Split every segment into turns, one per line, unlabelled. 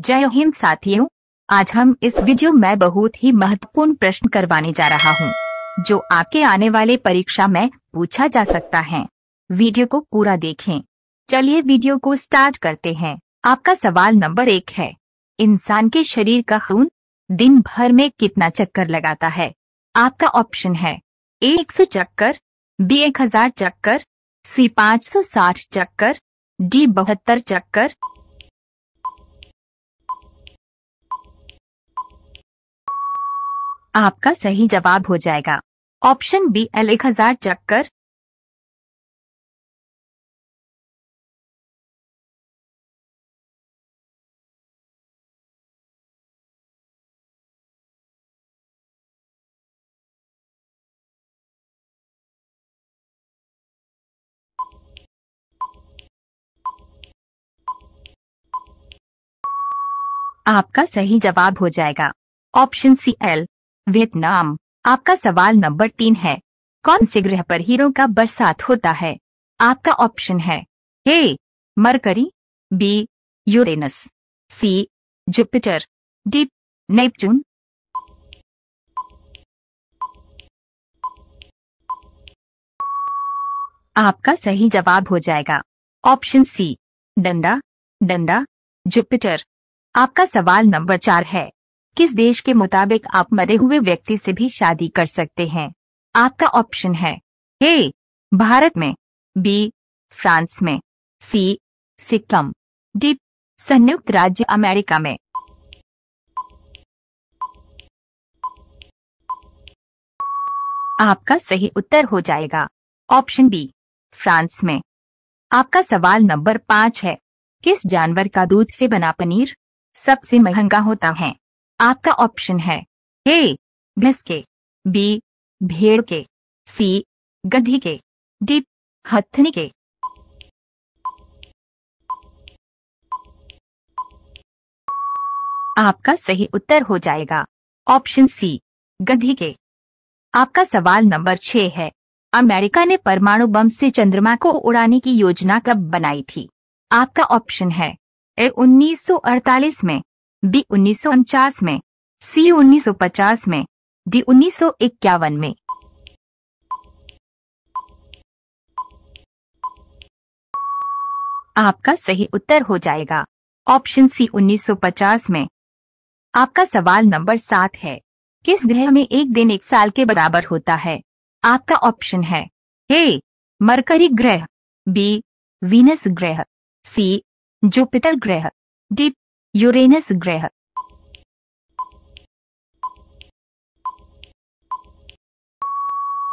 जय हिंद साथियों आज हम इस वीडियो में बहुत ही महत्वपूर्ण प्रश्न करवाने जा रहा हूं, जो आपके आने वाले परीक्षा में पूछा जा सकता है वीडियो को पूरा देखें चलिए वीडियो को स्टार्ट करते हैं आपका सवाल नंबर एक है इंसान के शरीर का खून दिन भर में कितना चक्कर लगाता है आपका ऑप्शन है ए एक सौ चक्कर बी एक हजार चक्कर सी पाँच सौ साठ चक्कर डी बहत्तर चक्कर आपका सही जवाब हो जाएगा ऑप्शन बी एल एक हजार चक्कर आपका सही जवाब हो जाएगा ऑप्शन सी एल वियतनाम आपका सवाल नंबर तीन है कौन से ग्रह पर हीरो का बरसात होता है आपका ऑप्शन है A Mercury B Uranus C Jupiter D Neptune आपका सही जवाब हो जाएगा ऑप्शन सी डंडा डंडा जुपिटर आपका सवाल नंबर चार है किस देश के मुताबिक आप मरे हुए व्यक्ति से भी शादी कर सकते हैं आपका ऑप्शन है ए भारत में बी फ्रांस में सी सिक्किम डी संयुक्त राज्य अमेरिका में आपका सही उत्तर हो जाएगा ऑप्शन बी फ्रांस में आपका सवाल नंबर पाँच है किस जानवर का दूध से बना पनीर सबसे महंगा होता है आपका ऑप्शन है ए भैंस के बी भेड़ के सी गधी के डी हथनी के आपका सही उत्तर हो जाएगा ऑप्शन सी गधी के आपका सवाल नंबर छह है अमेरिका ने परमाणु बम से चंद्रमा को उड़ाने की योजना कब बनाई थी आपका ऑप्शन है ए 1948 में बी उन्नीस में सी 1950 में डी उन्नीस में आपका सही उत्तर हो जाएगा ऑप्शन सी 1950 में आपका सवाल नंबर सात है किस ग्रह में एक दिन एक साल के बराबर होता है आपका ऑप्शन है ए मरकरी ग्रह बी वीनस ग्रह सी जुपिटर ग्रह डी यूरेनस ग्रह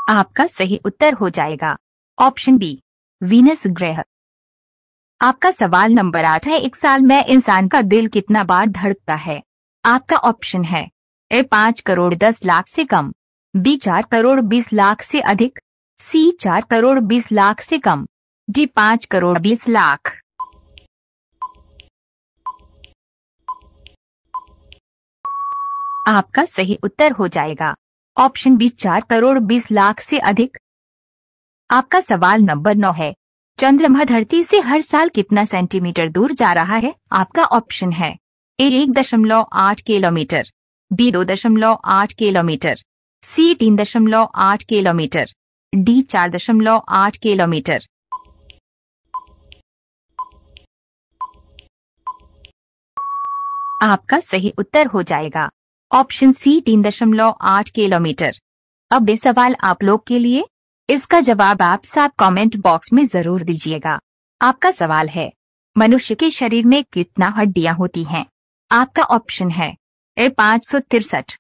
आपका सही उत्तर हो जाएगा ऑप्शन बी वीनस ग्रह आपका सवाल नंबर आठ है एक साल में इंसान का दिल कितना बार धड़कता है आपका ऑप्शन है ए पांच करोड़ दस लाख से कम बी चार करोड़ बीस लाख से अधिक सी चार करोड़ बीस लाख से कम डी पांच करोड़ बीस लाख आपका सही उत्तर हो जाएगा ऑप्शन बी चार करोड़ बीस लाख से अधिक आपका सवाल नंबर नौ है चंद्रमा धरती से हर साल कितना सेंटीमीटर दूर जा रहा है आपका ऑप्शन है ए एक दशमलव आठ किलोमीटर बी दो दशमलव आठ किलोमीटर सी तीन दशमलव आठ किलोमीटर डी चार दशमलव आठ किलोमीटर आपका सही उत्तर हो जाएगा ऑप्शन सी तीन दशमलव आठ किलोमीटर अब ये सवाल आप लोग के लिए इसका जवाब आप साफ कमेंट बॉक्स में जरूर दीजिएगा आपका सवाल है मनुष्य के शरीर में कितना हड्डियां होती हैं? आपका ऑप्शन है ए पाँच सौ तिरसठ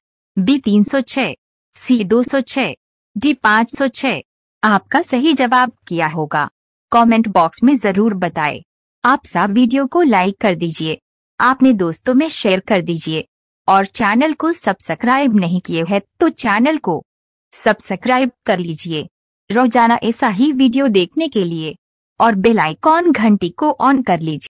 बी तीन सौ छह सी दो सौ छह डी पाँच सौ छह आपका सही जवाब क्या होगा कमेंट बॉक्स में जरूर बताएं। आप सब वीडियो को लाइक कर दीजिए आपने दोस्तों में शेयर कर दीजिए और चैनल को सब्सक्राइब नहीं किए हैं तो चैनल को सब्सक्राइब कर लीजिए रोजाना ऐसा ही वीडियो देखने के लिए और बेल आइकॉन घंटी को ऑन कर लीजिए